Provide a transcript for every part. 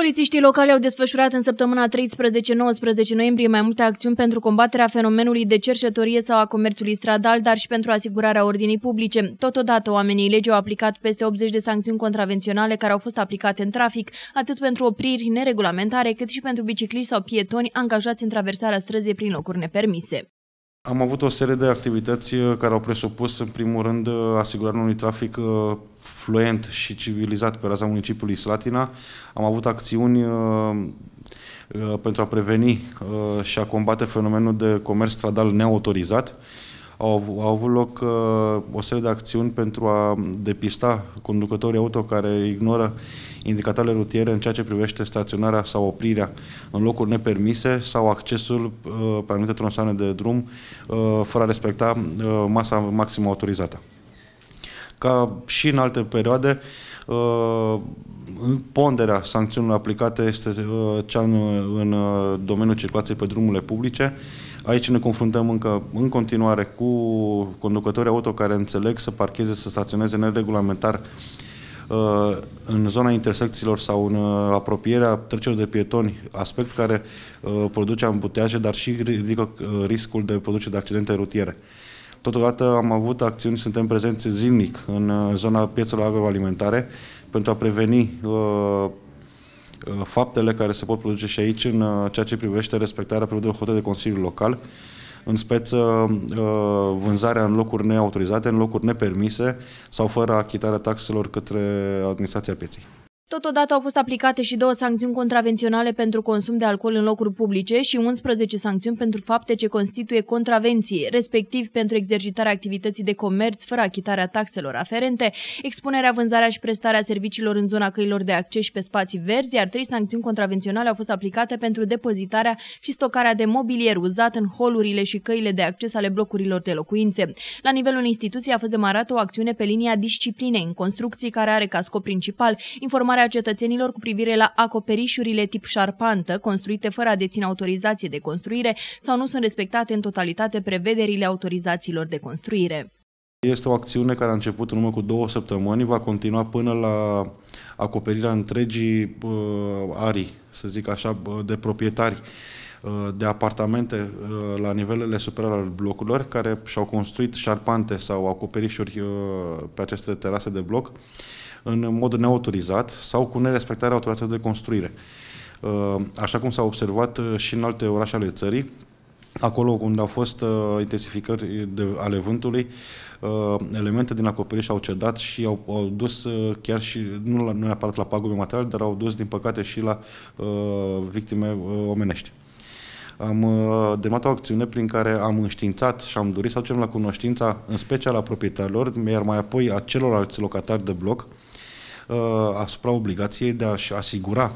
Polițiștii locali au desfășurat în săptămâna 13-19 noiembrie mai multe acțiuni pentru combaterea fenomenului de cerșătorie sau a comerțului stradal, dar și pentru asigurarea ordinii publice. Totodată, oamenii legii au aplicat peste 80 de sancțiuni contravenționale care au fost aplicate în trafic, atât pentru opriri neregulamentare, cât și pentru bicicliști sau pietoni angajați în traversarea străzii prin locuri nepermise. Am avut o serie de activități uh, care au presupus, în primul rând, uh, asigurarea unui trafic uh, fluent și civilizat pe raza municipiului Slatina, am avut acțiuni uh, uh, pentru a preveni uh, și a combate fenomenul de comerț stradal neautorizat. Au, au avut loc uh, o serie de acțiuni pentru a depista conducătorii auto care ignoră indicatoarele rutiere în ceea ce privește staționarea sau oprirea în locuri nepermise sau accesul uh, pe anumite tronsoane de drum uh, fără a respecta uh, masa maximă autorizată ca și în alte perioade, uh, ponderea sancțiunilor aplicate este uh, cea în, în uh, domeniul circulației pe drumurile publice. Aici ne confruntăm încă în continuare cu conducători auto care înțeleg să parcheze, să staționeze neregulamentar în zona intersecțiilor sau în apropierea trecerilor de pietoni, aspect care produce ambuteaje, dar și ridică riscul de producere de accidente rutiere. Totodată am avut acțiuni, suntem prezenți zilnic în uh, zona piețelor agroalimentare pentru a preveni uh, uh, faptele care se pot produce și aici în ceea ce privește respectarea prevederilor hotărâte de Consiliul Local, în speță vânzarea în locuri neautorizate, în locuri nepermise sau fără achitarea taxelor către administrația pieței. Totodată au fost aplicate și două sancțiuni contravenționale pentru consum de alcool în locuri publice și 11 sancțiuni pentru fapte ce constituie contravenții, respectiv pentru exercitarea activității de comerț fără achitarea taxelor aferente, expunerea, vânzarea și prestarea serviciilor în zona căilor de acces și pe spații verzi, iar trei sancțiuni contravenționale au fost aplicate pentru depozitarea și stocarea de mobilier uzat în holurile și căile de acces ale blocurilor de locuințe. La nivelul instituției a fost demarată o acțiune pe linia disciplinei în construcții care are ca scop principal informarea informarea cetățenilor cu privire la acoperișurile tip șarpantă, construite fără a deține autorizație de construire sau nu sunt respectate în totalitate prevederile autorizațiilor de construire. Este o acțiune care a început în urmă cu două săptămâni, va continua până la acoperirea întregii uh, arii, să zic așa, uh, de proprietari uh, de apartamente uh, la nivelele superioare al blocurilor, care și-au construit șarpante sau acoperișuri pe aceste terase de bloc în mod neautorizat sau cu nerespectarea autorizației de construire. Uh, așa cum s-a observat uh, și în alte orașe ale țării, acolo unde au fost uh, intensificări de, ale vântului, elemente din acoperiș au cedat și au, au dus chiar și, nu, la, nu neapărat la pagube materiale, dar au dus, din păcate, și la uh, victime uh, omenești. Am uh, demat o acțiune prin care am înștiințat și am dorit să aducem la cunoștința, în special a proprietarilor, iar mai apoi a celorlalți locatari de bloc, uh, Uh, asupra obligației de a-și asigura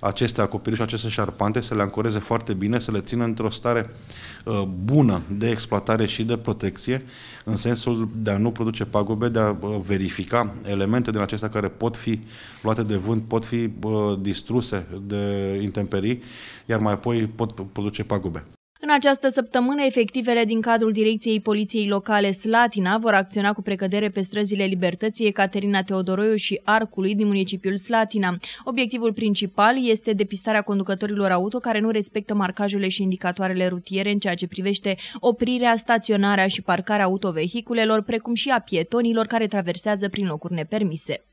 aceste și aceste șarpante, să le ancoreze foarte bine, să le țină într-o stare uh, bună de exploatare și de protecție, în sensul de a nu produce pagube, de a uh, verifica elemente din acestea care pot fi luate de vânt, pot fi uh, distruse de intemperii, iar mai apoi pot produce pagube. În această săptămână, efectivele din cadrul Direcției Poliției Locale Slatina vor acționa cu precădere pe străzile Libertății Ecaterina Teodoroiu și Arcului din municipiul Slatina. Obiectivul principal este depistarea conducătorilor auto care nu respectă marcajele și indicatoarele rutiere în ceea ce privește oprirea, staționarea și parcarea autovehiculelor, precum și a pietonilor care traversează prin locuri nepermise.